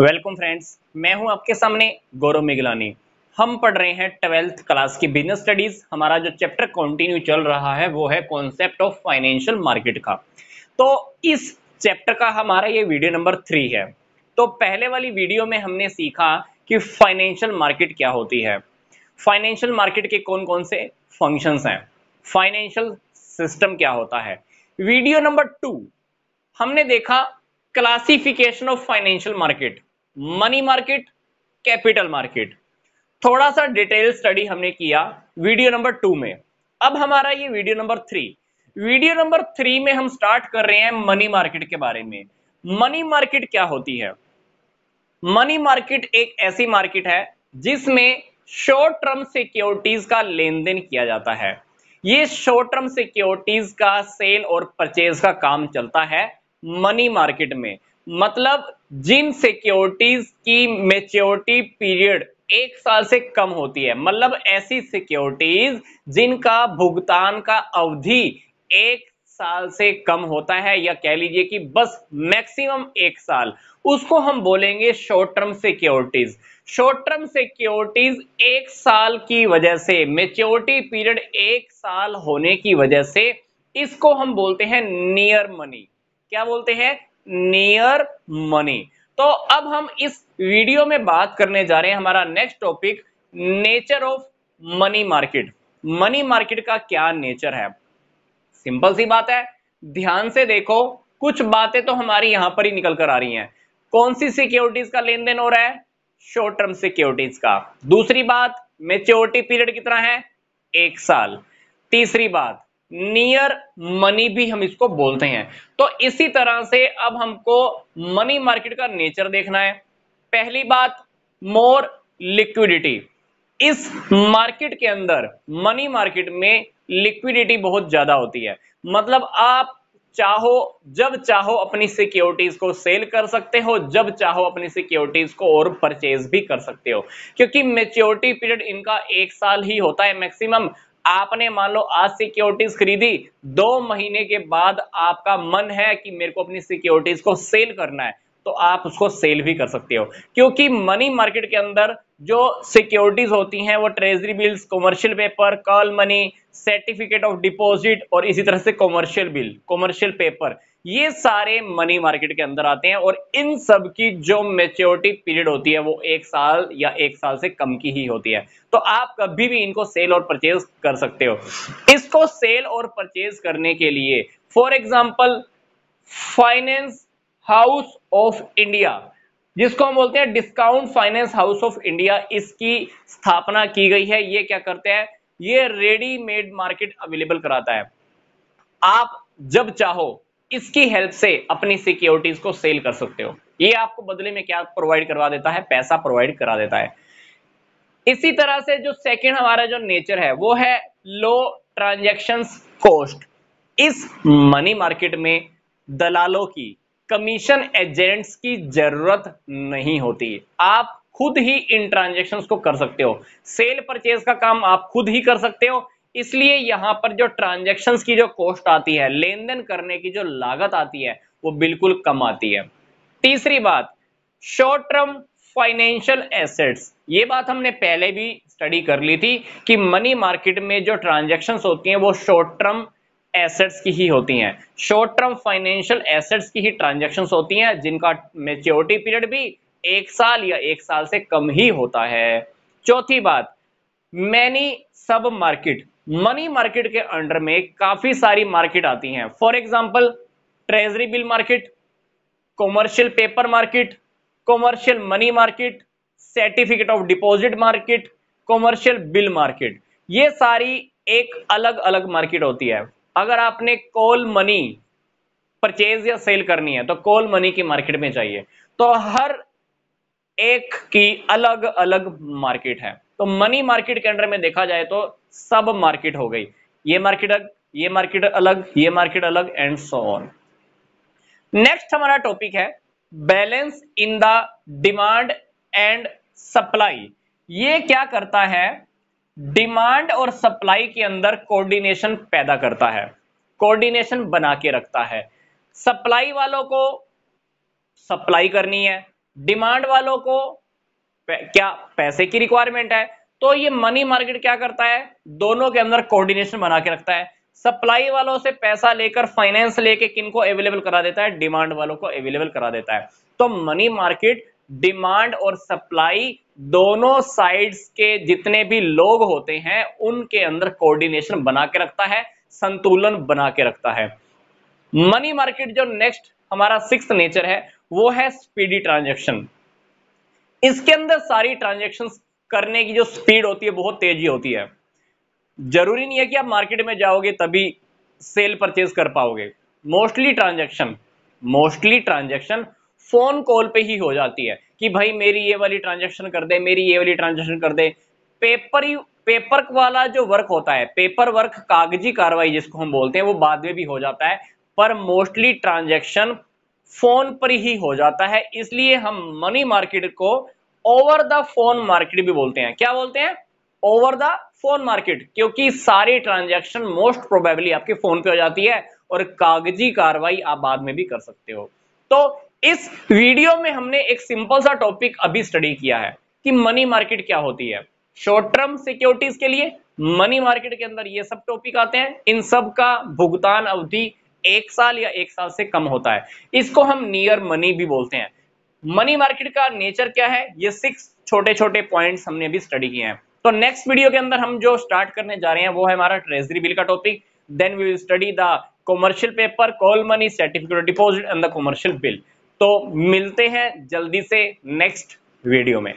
welcome friends मैं हूं आपके सामने गौरव मिगलानी हम पढ़ रहे हैं ट्वेल्थ क्लास की बिजनेस स्टडीज हमारा जो चैप्टर कंटिन्यू चल रहा है वो है कॉन्सेप्ट ऑफ फाइनेंशियल मार्केट का तो इस चैप्टर का हमारा ये वीडियो नंबर थ्री है तो पहले वाली वीडियो में हमने सीखा कि फाइनेंशियल मार्केट क्या होती है फाइनेंशियल मार्केट के कौन कौन से फंक्शन हैं फाइनेंशियल सिस्टम क्या होता है वीडियो नंबर टू हमने देखा classification of financial market money market capital market थोड़ा सा डिटेल स्टडी हमने किया वीडियो नंबर टू में अब हमारा ये video number three video number three में हम स्टार्ट कर रहे हैं मनी मार्केट के बारे में मनी मार्केट क्या होती है मनी मार्केट एक ऐसी मार्केट है जिसमें शॉर्ट टर्म सिक्योरिटीज का लेन देन किया जाता है ये शॉर्ट टर्म सिक्योरिटीज का सेल और परचेज का काम चलता है मनी मार्केट में मतलब जिन सिक्योरिटीज की मेच्योरिटी पीरियड एक साल से कम होती है मतलब ऐसी सिक्योरिटीज जिनका भुगतान का अवधि एक साल से कम होता है या कह लीजिए कि बस मैक्सिमम एक साल उसको हम बोलेंगे short term securities short term securities एक साल की वजह से मेच्योरिटी पीरियड एक साल होने की वजह से इसको हम बोलते हैं नियर मनी क्या बोलते हैं नियर मनी तो अब हम इस वीडियो में बात करने जा रहे हैं हमारा next topic nature of money market money market का क्या नेचर है सिंपल सी बात है ध्यान से देखो कुछ बातें तो हमारी यहां पर ही निकल कर आ रही हैं कौन सी सिक्योरिटीज का लेन देन हो रहा है शॉर्ट टर्म सिक्योरिटीज का दूसरी बात मेच्योरिटी पीरियड कितना है एक साल तीसरी बात नियर मनी भी हम इसको बोलते हैं तो इसी तरह से अब हमको मनी मार्केट का नेचर देखना है पहली बात मोर लिक्विडिटी इस मार्केट के अंदर मनी मार्केट में लिक्विडिटी बहुत ज्यादा होती है मतलब आप चाहो जब चाहो अपनी सिक्योरिटीज को सेल कर सकते हो जब चाहो अपनी सिक्योरिटीज को और परचेज भी कर सकते हो क्योंकि मेच्योरिटी पीरियड इनका एक साल ही होता है मैक्सिमम आपने मान लो आज सिक्योरिटीज खरीदी दो महीने के बाद आपका मन है कि मेरे को अपनी सिक्योरिटीज को सेल करना है तो आप उसको सेल भी कर सकते हो क्योंकि मनी मार्केट के अंदर जो सिक्योरिटीज होती हैं वो treasury bills commercial paper call money certificate of deposit और इसी तरह से कॉमर्शियल बिल कॉमर्शियल पेपर ये सारे मनी मार्केट के अंदर आते हैं और इन सब की जो मेच्योरिटी पीरियड होती है वो एक साल या एक साल से कम की ही होती है तो आप कभी भी इनको सेल और परचेज कर सकते हो इसको सेल और परचेज करने के लिए for example finance house of India जिसको हम बोलते हैं discount finance house of India इसकी स्थापना की गई है ये क्या करते हैं ये रेडीमेड मार्केट अवेलेबल कराता है आप जब चाहो इसकी हेल्प से अपनी सिक्योरिटीज को सेल कर सकते हो ये आपको बदले में क्या प्रोवाइड करवा देता है पैसा प्रोवाइड करा देता है इसी तरह से जो सेकंड हमारा जो नेचर है वो है लो ट्रांजेक्शन कॉस्ट इस मनी मार्केट में दलालों की कमीशन एजेंट्स की जरूरत नहीं होती आप खुद ही इन ट्रांजेक्शन को कर सकते हो सेल परचेज का काम आप खुद ही कर सकते हो इसलिए यहां पर जो ट्रांजेक्शन की जो कॉस्ट आती है लेन देन करने की जो लागत आती है वो बिल्कुल कम आती है तीसरी बात शॉर्ट टर्म फाइनेंशियल एसेट्स ये बात हमने पहले भी स्टडी कर ली थी कि मनी मार्केट में जो ट्रांजेक्शन होती हैं वो शॉर्ट टर्म एसेट्स की ही होती हैं शॉर्ट टर्म फाइनेंशियल एसेट्स की ही ट्रांजेक्शन होती हैं जिनका मेच्योरिटी पीरियड भी एक साल या एक साल से कम ही होता है चौथी बात many sub market money market के अंडर में काफी सारी मार्केट आती हैं for example treasury bill market commercial paper market commercial money market certificate of deposit market commercial bill market ये सारी एक अलग अलग मार्केट होती है अगर आपने कॉल मनी परचेज या सेल करनी है तो कॉल मनी की मार्केट में चाहिए तो हर एक की अलग अलग मार्केट है तो मनी मार्केट के अंडर में देखा जाए तो सब मार्केट हो गई ये मार्केट ये मार्केट अलग ये मार्केट अलग एंड सो ऑन नेक्स्ट हमारा टॉपिक है balance in the demand and supply ये क्या करता है डिमांड और सप्लाई के अंदर कोऑर्डिनेशन पैदा करता है कोऑर्डिनेशन बना के रखता है सप्लाई वालों को सप्लाई करनी है डिमांड वालों को क्या पैसे की रिक्वायरमेंट है तो ये मनी मार्केट क्या करता है दोनों के अंदर कोऑर्डिनेशन बना के रखता है सप्लाई वालों से पैसा लेकर फाइनेंस लेके किनको अवेलेबल करा देता है डिमांड वालों को अवेलेबल करा देता है तो मनी मार्केट डिमांड और सप्लाई दोनों साइड्स के जितने भी लोग होते हैं उनके अंदर कोऑर्डिनेशन बना के रखता है संतुलन बना के रखता है मनी मार्केट जो नेक्स्ट हमारा सिक्स नेचर है वो है स्पीडी ट्रांजेक्शन इसके अंदर सारी ट्रांजेक्शन करने की जो स्पीड होती है बहुत तेजी होती है जरूरी नहीं है कि आप मार्केट में जाओगे तभी सेल परचेज कर पाओगे mostly transaction mostly transaction phone call पे ही हो जाती है कि भाई मेरी ये वाली ट्रांजेक्शन कर दे मेरी ये वाली ट्रांजेक्शन कर दे पेपर पेपर वाला जो वर्क होता है पेपर वर्क कागजी कार्रवाई जिसको हम बोलते हैं वो बाद में भी हो जाता है पर मोस्टली ट्रांजेक्शन फोन पर ही हो जाता है इसलिए हम मनी मार्केट को ओवर द फोन मार्केट भी बोलते हैं क्या बोलते हैं ओवर द फोन मार्केट क्योंकि सारी ट्रांजैक्शन मोस्ट प्रोबेबली आपके फोन पे हो जाती है और कागजी कार्रवाई आप बाद में भी कर सकते हो तो इस वीडियो में हमने एक सिंपल सा टॉपिक अभी स्टडी किया है कि मनी मार्केट क्या होती है शॉर्ट टर्म सिक्योरिटीज के लिए मनी मार्केट के अंदर ये सब टॉपिक आते हैं इन सब का भुगतान अवधि एक साल या एक साल से कम होता है इसको हम नियर मनी भी बोलते हैं मनी मार्केट का नेचर क्या है ये सिक्स छोटे छोटे पॉइंट्स हमने अभी स्टडी किए हैं तो नेक्स्ट वीडियो के अंदर हम जो स्टार्ट करने जा रहे हैं वो है हमारा ट्रेजरी बिल का topic then we will study the commercial paper call money certificate deposit and the commercial bill तो मिलते हैं जल्दी से नेक्स्ट वीडियो में